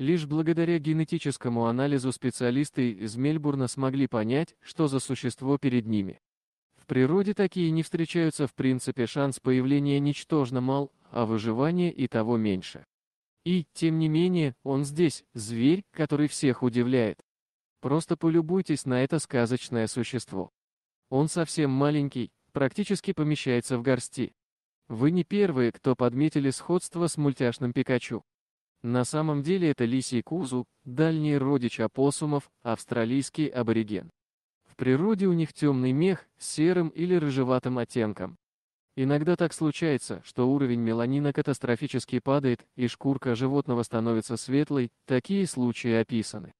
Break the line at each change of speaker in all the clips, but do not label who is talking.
Лишь благодаря генетическому анализу специалисты из Мельбурна смогли понять, что за существо перед ними. В природе такие не встречаются в принципе шанс появления ничтожно мал, а выживание и того меньше. И, тем не менее, он здесь, зверь, который всех удивляет. Просто полюбуйтесь на это сказочное существо. Он совсем маленький, практически помещается в горсти. Вы не первые, кто подметили сходство с мультяшным Пикачу. На самом деле это лисий кузу, дальний родич опоссумов, австралийский абориген. В природе у них темный мех с серым или рыжеватым оттенком. Иногда так случается, что уровень меланина катастрофически падает, и шкурка животного становится светлой, такие случаи описаны.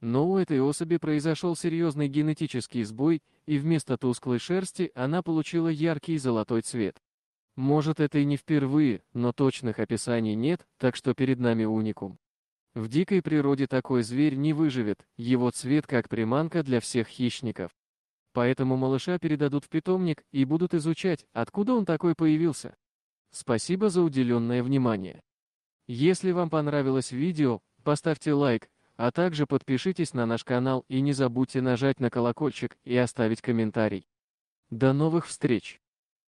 Но у этой особи произошел серьезный генетический сбой, и вместо тусклой шерсти она получила яркий золотой цвет. Может это и не впервые, но точных описаний нет, так что перед нами уникум. В дикой природе такой зверь не выживет, его цвет как приманка для всех хищников. Поэтому малыша передадут в питомник и будут изучать, откуда он такой появился. Спасибо за уделенное внимание. Если вам понравилось видео, поставьте лайк, а также подпишитесь на наш канал и не забудьте нажать на колокольчик и оставить комментарий. До новых встреч!